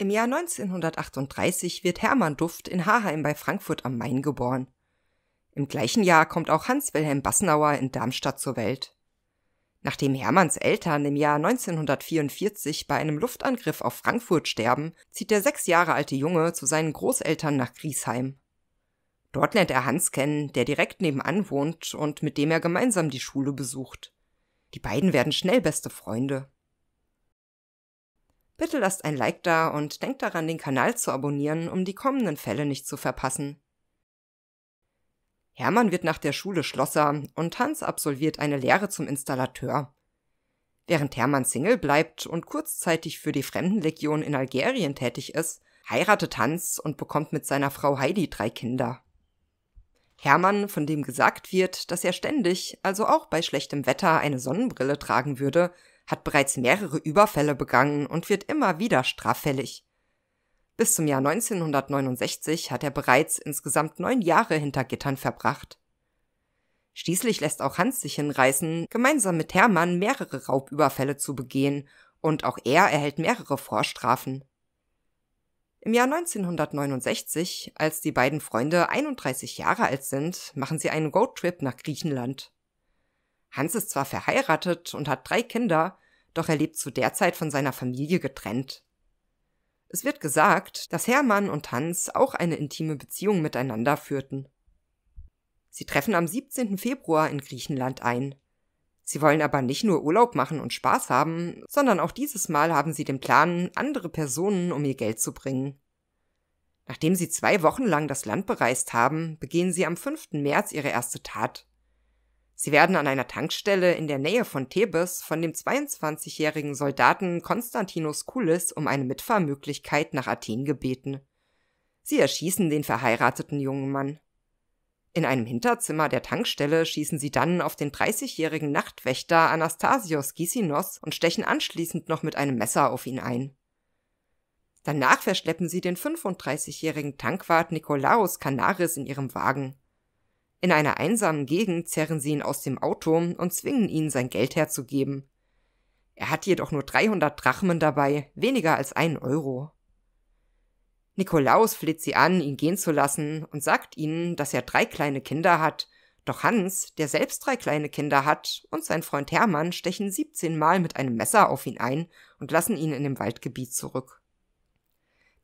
Im Jahr 1938 wird Hermann Duft in Haheim bei Frankfurt am Main geboren. Im gleichen Jahr kommt auch Hans Wilhelm Bassenauer in Darmstadt zur Welt. Nachdem Hermanns Eltern im Jahr 1944 bei einem Luftangriff auf Frankfurt sterben, zieht der sechs Jahre alte Junge zu seinen Großeltern nach Griesheim. Dort lernt er Hans kennen, der direkt nebenan wohnt und mit dem er gemeinsam die Schule besucht. Die beiden werden schnell beste Freunde. Bitte lasst ein Like da und denkt daran, den Kanal zu abonnieren, um die kommenden Fälle nicht zu verpassen. Hermann wird nach der Schule Schlosser und Hans absolviert eine Lehre zum Installateur. Während Hermann Single bleibt und kurzzeitig für die Fremdenlegion in Algerien tätig ist, heiratet Hans und bekommt mit seiner Frau Heidi drei Kinder. Hermann, von dem gesagt wird, dass er ständig, also auch bei schlechtem Wetter, eine Sonnenbrille tragen würde, hat bereits mehrere Überfälle begangen und wird immer wieder straffällig. Bis zum Jahr 1969 hat er bereits insgesamt neun Jahre hinter Gittern verbracht. Schließlich lässt auch Hans sich hinreißen, gemeinsam mit Hermann mehrere Raubüberfälle zu begehen, und auch er erhält mehrere Vorstrafen. Im Jahr 1969, als die beiden Freunde 31 Jahre alt sind, machen sie einen Roadtrip nach Griechenland. Hans ist zwar verheiratet und hat drei Kinder, doch er lebt zu der Zeit von seiner Familie getrennt. Es wird gesagt, dass Hermann und Hans auch eine intime Beziehung miteinander führten. Sie treffen am 17. Februar in Griechenland ein. Sie wollen aber nicht nur Urlaub machen und Spaß haben, sondern auch dieses Mal haben sie den Plan, andere Personen um ihr Geld zu bringen. Nachdem sie zwei Wochen lang das Land bereist haben, begehen sie am 5. März ihre erste Tat. Sie werden an einer Tankstelle in der Nähe von Thebes von dem 22-jährigen Soldaten Konstantinos Koulis um eine Mitfahrmöglichkeit nach Athen gebeten. Sie erschießen den verheirateten jungen Mann. In einem Hinterzimmer der Tankstelle schießen sie dann auf den 30-jährigen Nachtwächter Anastasios Gisinos und stechen anschließend noch mit einem Messer auf ihn ein. Danach verschleppen sie den 35-jährigen Tankwart Nikolaos Canaris in ihrem Wagen. In einer einsamen Gegend zerren sie ihn aus dem Auto und zwingen ihn, sein Geld herzugeben. Er hat jedoch nur 300 Drachmen dabei, weniger als einen Euro. Nikolaus fleht sie an, ihn gehen zu lassen und sagt ihnen, dass er drei kleine Kinder hat, doch Hans, der selbst drei kleine Kinder hat, und sein Freund Hermann stechen 17 Mal mit einem Messer auf ihn ein und lassen ihn in dem Waldgebiet zurück.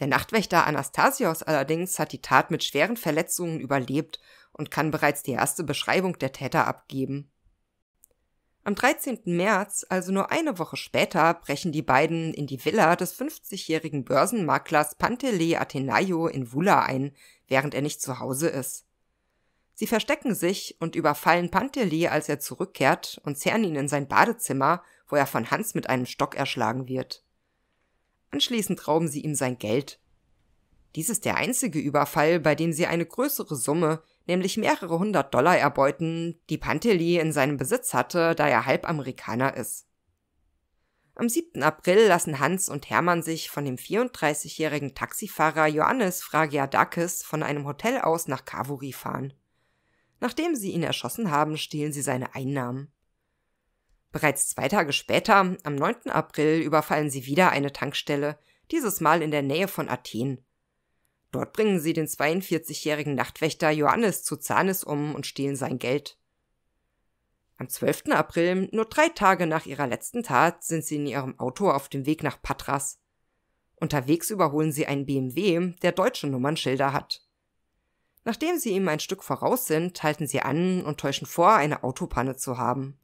Der Nachtwächter Anastasios allerdings hat die Tat mit schweren Verletzungen überlebt und kann bereits die erste Beschreibung der Täter abgeben. Am 13. März, also nur eine Woche später, brechen die beiden in die Villa des 50-jährigen Börsenmaklers Pantele Atenayo in Vula ein, während er nicht zu Hause ist. Sie verstecken sich und überfallen Pantele, als er zurückkehrt, und zerren ihn in sein Badezimmer, wo er von Hans mit einem Stock erschlagen wird. Anschließend rauben sie ihm sein Geld. Dies ist der einzige Überfall, bei dem sie eine größere Summe, nämlich mehrere hundert Dollar erbeuten, die Panteli in seinem Besitz hatte, da er halb Amerikaner ist. Am 7. April lassen Hans und Hermann sich von dem 34-jährigen Taxifahrer Johannes Fragiadakis von einem Hotel aus nach Kavuri fahren. Nachdem sie ihn erschossen haben, stehlen sie seine Einnahmen. Bereits zwei Tage später, am 9. April, überfallen sie wieder eine Tankstelle, dieses Mal in der Nähe von Athen. Dort bringen sie den 42-jährigen Nachtwächter Johannes zu Zanes um und stehlen sein Geld. Am 12. April, nur drei Tage nach ihrer letzten Tat, sind sie in ihrem Auto auf dem Weg nach Patras. Unterwegs überholen sie einen BMW, der deutsche Nummernschilder hat. Nachdem sie ihm ein Stück voraus sind, halten sie an und täuschen vor, eine Autopanne zu haben.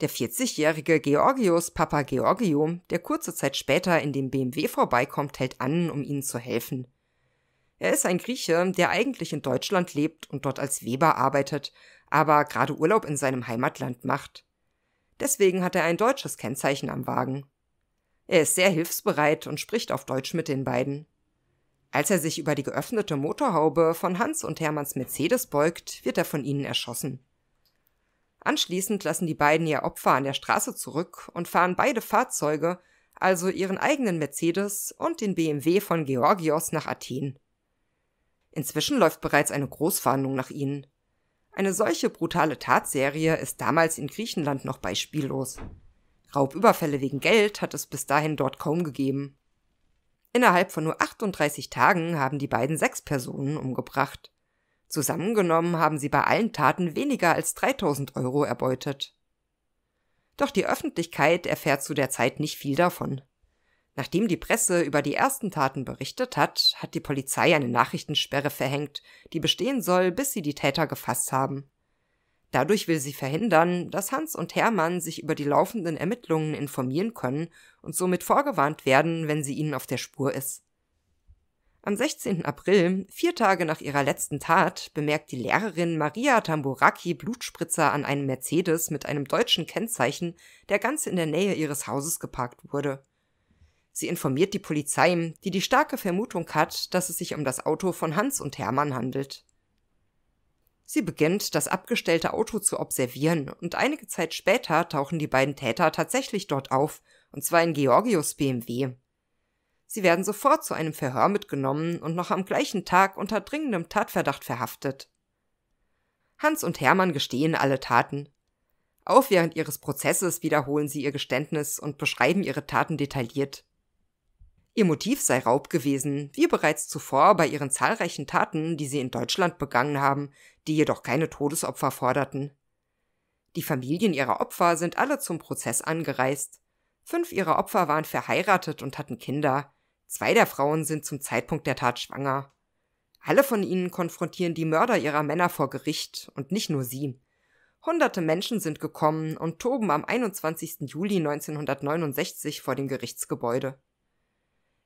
Der 40-jährige Georgios Papa Georgio, der kurze Zeit später in dem BMW vorbeikommt, hält an, um ihnen zu helfen. Er ist ein Grieche, der eigentlich in Deutschland lebt und dort als Weber arbeitet, aber gerade Urlaub in seinem Heimatland macht. Deswegen hat er ein deutsches Kennzeichen am Wagen. Er ist sehr hilfsbereit und spricht auf Deutsch mit den beiden. Als er sich über die geöffnete Motorhaube von Hans und Hermanns Mercedes beugt, wird er von ihnen erschossen. Anschließend lassen die beiden ihr Opfer an der Straße zurück und fahren beide Fahrzeuge, also ihren eigenen Mercedes und den BMW von Georgios nach Athen. Inzwischen läuft bereits eine Großfahndung nach ihnen. Eine solche brutale Tatserie ist damals in Griechenland noch beispiellos. Raubüberfälle wegen Geld hat es bis dahin dort kaum gegeben. Innerhalb von nur 38 Tagen haben die beiden sechs Personen umgebracht. Zusammengenommen haben sie bei allen Taten weniger als 3000 Euro erbeutet. Doch die Öffentlichkeit erfährt zu der Zeit nicht viel davon. Nachdem die Presse über die ersten Taten berichtet hat, hat die Polizei eine Nachrichtensperre verhängt, die bestehen soll, bis sie die Täter gefasst haben. Dadurch will sie verhindern, dass Hans und Hermann sich über die laufenden Ermittlungen informieren können und somit vorgewarnt werden, wenn sie ihnen auf der Spur ist. Am 16. April, vier Tage nach ihrer letzten Tat, bemerkt die Lehrerin Maria Tamburaki Blutspritzer an einem Mercedes mit einem deutschen Kennzeichen, der ganz in der Nähe ihres Hauses geparkt wurde. Sie informiert die Polizei, die die starke Vermutung hat, dass es sich um das Auto von Hans und Hermann handelt. Sie beginnt, das abgestellte Auto zu observieren und einige Zeit später tauchen die beiden Täter tatsächlich dort auf, und zwar in Georgios BMW. Sie werden sofort zu einem Verhör mitgenommen und noch am gleichen Tag unter dringendem Tatverdacht verhaftet. Hans und Hermann gestehen alle Taten. Auch während ihres Prozesses wiederholen sie ihr Geständnis und beschreiben ihre Taten detailliert. Ihr Motiv sei Raub gewesen, wie bereits zuvor bei ihren zahlreichen Taten, die sie in Deutschland begangen haben, die jedoch keine Todesopfer forderten. Die Familien ihrer Opfer sind alle zum Prozess angereist. Fünf ihrer Opfer waren verheiratet und hatten Kinder. Zwei der Frauen sind zum Zeitpunkt der Tat schwanger. Alle von ihnen konfrontieren die Mörder ihrer Männer vor Gericht und nicht nur sie. Hunderte Menschen sind gekommen und toben am 21. Juli 1969 vor dem Gerichtsgebäude.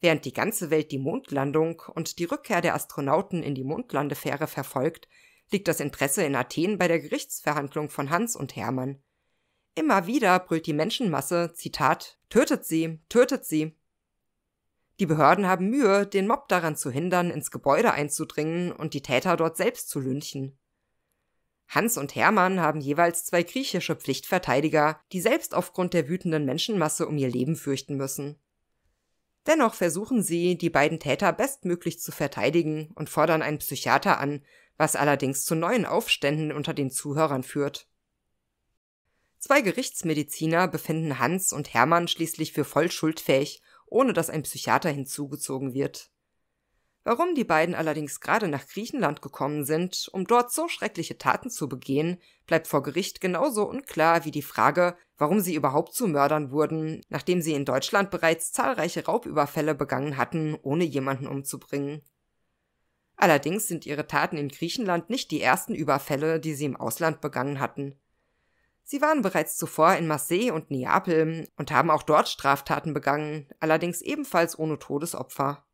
Während die ganze Welt die Mondlandung und die Rückkehr der Astronauten in die Mondlandefähre verfolgt, liegt das Interesse in Athen bei der Gerichtsverhandlung von Hans und Hermann. Immer wieder brüllt die Menschenmasse, Zitat, tötet sie, tötet sie. Die Behörden haben Mühe, den Mob daran zu hindern, ins Gebäude einzudringen und die Täter dort selbst zu lynchen. Hans und Hermann haben jeweils zwei griechische Pflichtverteidiger, die selbst aufgrund der wütenden Menschenmasse um ihr Leben fürchten müssen. Dennoch versuchen sie, die beiden Täter bestmöglich zu verteidigen und fordern einen Psychiater an, was allerdings zu neuen Aufständen unter den Zuhörern führt. Zwei Gerichtsmediziner befinden Hans und Hermann schließlich für voll schuldfähig, ohne dass ein Psychiater hinzugezogen wird. Warum die beiden allerdings gerade nach Griechenland gekommen sind, um dort so schreckliche Taten zu begehen, bleibt vor Gericht genauso unklar wie die Frage, warum sie überhaupt zu Mördern wurden, nachdem sie in Deutschland bereits zahlreiche Raubüberfälle begangen hatten, ohne jemanden umzubringen. Allerdings sind ihre Taten in Griechenland nicht die ersten Überfälle, die sie im Ausland begangen hatten. Sie waren bereits zuvor in Marseille und Neapel und haben auch dort Straftaten begangen, allerdings ebenfalls ohne Todesopfer.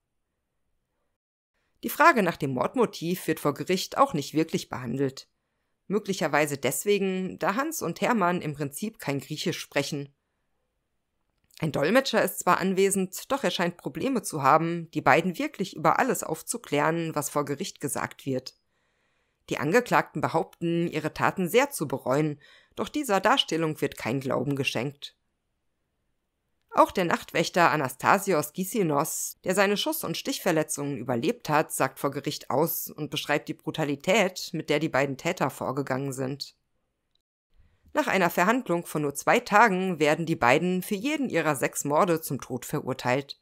Die Frage nach dem Mordmotiv wird vor Gericht auch nicht wirklich behandelt. Möglicherweise deswegen, da Hans und Hermann im Prinzip kein Griechisch sprechen. Ein Dolmetscher ist zwar anwesend, doch er scheint Probleme zu haben, die beiden wirklich über alles aufzuklären, was vor Gericht gesagt wird. Die Angeklagten behaupten, ihre Taten sehr zu bereuen, doch dieser Darstellung wird kein Glauben geschenkt. Auch der Nachtwächter Anastasios Gisinos, der seine Schuss- und Stichverletzungen überlebt hat, sagt vor Gericht aus und beschreibt die Brutalität, mit der die beiden Täter vorgegangen sind. Nach einer Verhandlung von nur zwei Tagen werden die beiden für jeden ihrer sechs Morde zum Tod verurteilt.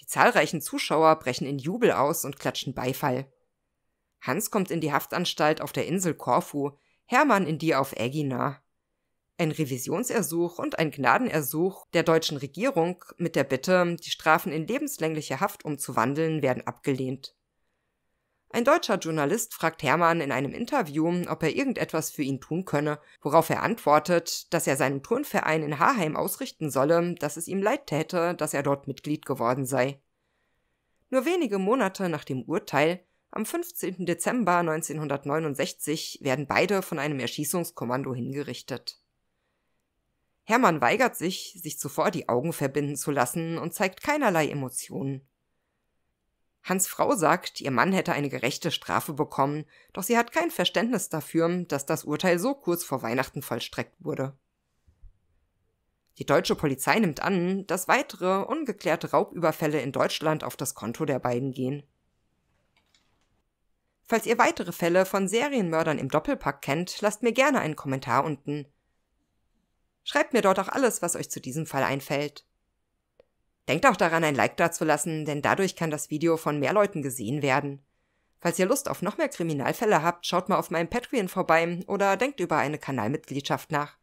Die zahlreichen Zuschauer brechen in Jubel aus und klatschen Beifall. Hans kommt in die Haftanstalt auf der Insel Korfu, Hermann in die auf Ägina ein Revisionsersuch und ein Gnadenersuch der deutschen Regierung mit der Bitte, die Strafen in lebenslängliche Haft umzuwandeln, werden abgelehnt. Ein deutscher Journalist fragt Hermann in einem Interview, ob er irgendetwas für ihn tun könne, worauf er antwortet, dass er seinem Turnverein in Haheim ausrichten solle, dass es ihm leid täte, dass er dort Mitglied geworden sei. Nur wenige Monate nach dem Urteil, am 15. Dezember 1969, werden beide von einem Erschießungskommando hingerichtet. Hermann weigert sich, sich zuvor die Augen verbinden zu lassen und zeigt keinerlei Emotionen. Hans Frau sagt, ihr Mann hätte eine gerechte Strafe bekommen, doch sie hat kein Verständnis dafür, dass das Urteil so kurz vor Weihnachten vollstreckt wurde. Die deutsche Polizei nimmt an, dass weitere ungeklärte Raubüberfälle in Deutschland auf das Konto der beiden gehen. Falls ihr weitere Fälle von Serienmördern im Doppelpack kennt, lasst mir gerne einen Kommentar unten. Schreibt mir dort auch alles, was euch zu diesem Fall einfällt. Denkt auch daran, ein Like dazulassen, denn dadurch kann das Video von mehr Leuten gesehen werden. Falls ihr Lust auf noch mehr Kriminalfälle habt, schaut mal auf meinem Patreon vorbei oder denkt über eine Kanalmitgliedschaft nach.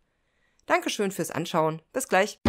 Dankeschön fürs Anschauen. Bis gleich.